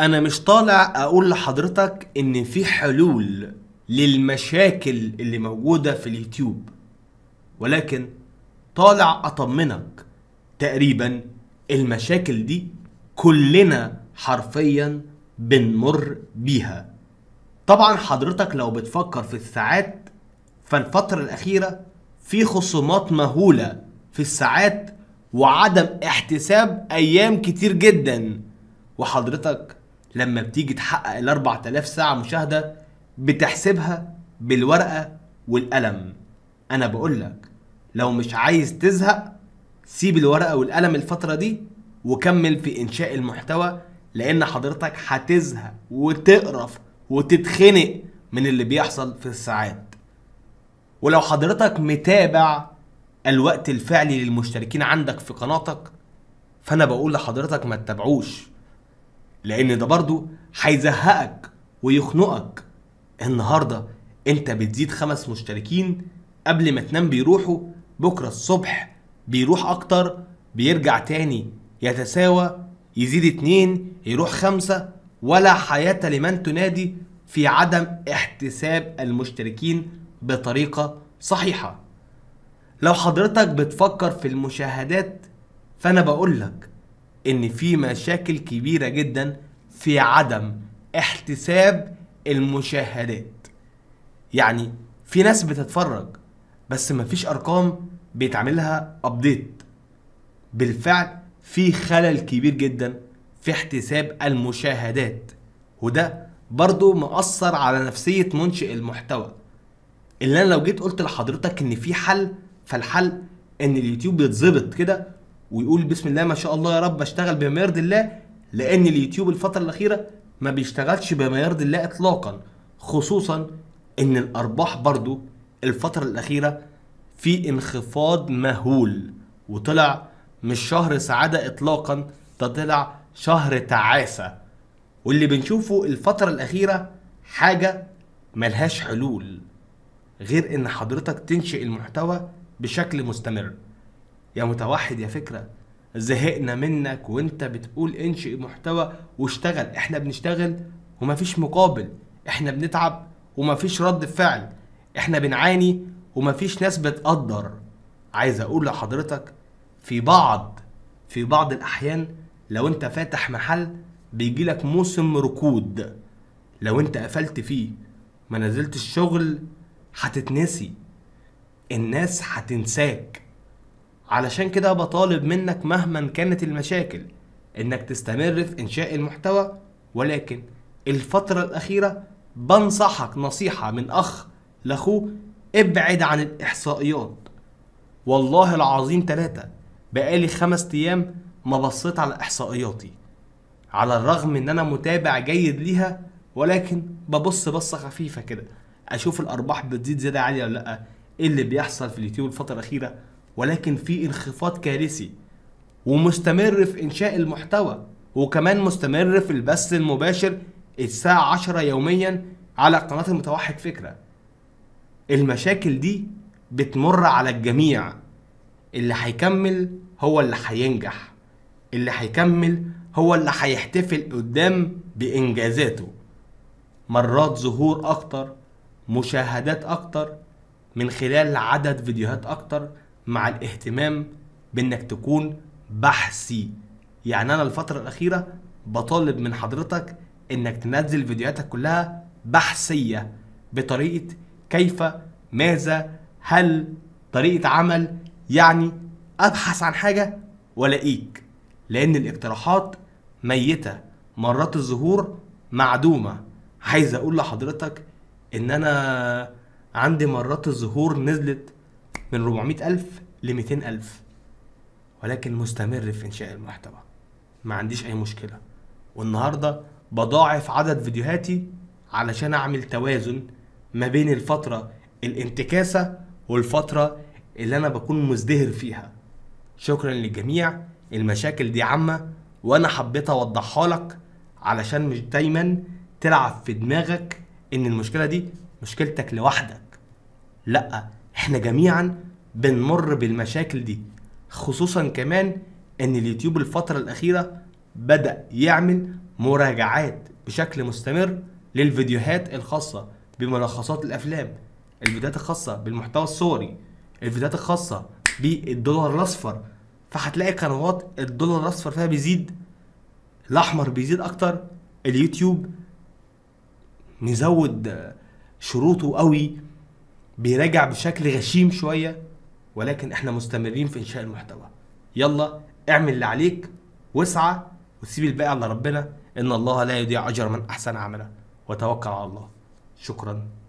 انا مش طالع اقول لحضرتك ان في حلول للمشاكل اللي موجودة في اليوتيوب ولكن طالع اطمنك تقريبا المشاكل دي كلنا حرفيا بنمر بيها طبعا حضرتك لو بتفكر في الساعات فالفترة الأخيرة في خصومات مهولة في الساعات وعدم احتساب أيام كتير جدا وحضرتك لما بتيجي تحقق ال 4000 ساعة مشاهدة بتحسبها بالورقة والقلم أنا بقولك لو مش عايز تزهق سيب الورقة والقلم الفترة دي وكمل في إنشاء المحتوى لأن حضرتك هتزهق وتقرف وتتخنق من اللي بيحصل في الساعات ولو حضرتك متابع الوقت الفعلي للمشتركين عندك في قناتك فأنا بقول لحضرتك ما تتابعوش لان ده برضو هيزهقك ويخنقك النهارده انت بتزيد خمس مشتركين قبل ما تنام بيروحوا بكره الصبح بيروح اكتر بيرجع تاني يتساوى يزيد اتنين يروح خمسة ولا حياة لمن تنادي في عدم احتساب المشتركين بطريقة صحيحة لو حضرتك بتفكر في المشاهدات فأنا بقولك ان في مشاكل كبيره جدا في عدم احتساب المشاهدات يعني في ناس بتتفرج بس مفيش ارقام بيتعملها ابديت بالفعل في خلل كبير جدا في احتساب المشاهدات وده برضه مأثر على نفسية منشئ المحتوى اللي انا لو جيت قلت لحضرتك ان في حل فالحل ان اليوتيوب يتظبط كده ويقول بسم الله ما شاء الله يا رب اشتغل بما يرضي الله لان اليوتيوب الفتره الاخيره ما بيشتغلش بما يرضي الله اطلاقا خصوصا ان الارباح برضو الفتره الاخيره في انخفاض مهول وطلع مش شهر سعاده اطلاقا ده طلع شهر تعاسه واللي بنشوفه الفتره الاخيره حاجه ملهاش حلول غير ان حضرتك تنشئ المحتوى بشكل مستمر يا متوحد يا فكرة زهقنا منك وانت بتقول انشئ محتوى واشتغل احنا بنشتغل ومفيش مقابل احنا بنتعب ومفيش رد فعل احنا بنعاني ومفيش ناس بتقدر عايز اقول لحضرتك في بعض في بعض الاحيان لو انت فاتح محل بيجيلك موسم ركود لو انت قفلت فيه ما نزلت الشغل هتتنسي الناس هتنساك علشان كده بطالب منك مهما كانت المشاكل انك تستمر في انشاء المحتوى ولكن الفترة الأخيرة بنصحك نصيحة من أخ لأخوه ابعد عن الإحصائيات والله العظيم تلاتة بقالي خمس أيام ما بصيت على إحصائياتي على الرغم إن أنا متابع جيد ليها ولكن ببص بصة خفيفة كده أشوف الأرباح بتزيد زيادة عالية ولا لأ إيه اللي بيحصل في اليوتيوب الفترة الأخيرة ولكن في انخفاض كارثي ومستمر في انشاء المحتوى وكمان مستمر في البث المباشر الساعة عشرة يوميا على قناة المتوحد فكرة المشاكل دي بتمر على الجميع اللي هيكمل هو اللي هينجح اللي هيكمل هو اللي هيحتفل قدام بإنجازاته مرات ظهور أكتر مشاهدات أكتر من خلال عدد فيديوهات أكتر مع الاهتمام بانك تكون بحثي يعني انا الفتره الاخيره بطالب من حضرتك انك تنزل فيديوهاتك كلها بحثيه بطريقه كيف ماذا هل طريقه عمل يعني ابحث عن حاجه والاقيك لان الاقتراحات ميته مرات الظهور معدومه عايز اقول لحضرتك ان انا عندي مرات الظهور نزلت من 400 ألف ل 200 ألف ولكن مستمر في انشاء المحتوى ما عنديش اي مشكله والنهارده بضاعف عدد فيديوهاتي علشان اعمل توازن ما بين الفتره الانتكاسه والفتره اللي انا بكون مزدهر فيها شكرا للجميع المشاكل دي عامه وانا حبيت اوضحها لك علشان مش دايما تلعب في دماغك ان المشكله دي مشكلتك لوحدك لا احنا جميعا بنمر بالمشاكل دي خصوصا كمان ان اليوتيوب الفترة الاخيرة بدأ يعمل مراجعات بشكل مستمر للفيديوهات الخاصة بملخصات الافلام الفيديوهات الخاصة بالمحتوى الصوري الفيديوهات الخاصة بالدولار الاصفر فهتلاقي قنوات الدولار الاصفر فيها بيزيد الاحمر بيزيد اكتر اليوتيوب مزود شروطه قوي بيراجع بشكل غشيم شويه ولكن احنا مستمرين في انشاء المحتوى يلا اعمل اللي عليك واسعى وسيب الباقي على ربنا ان الله لا يضيع اجر من احسن عملا وتوكل على الله شكرا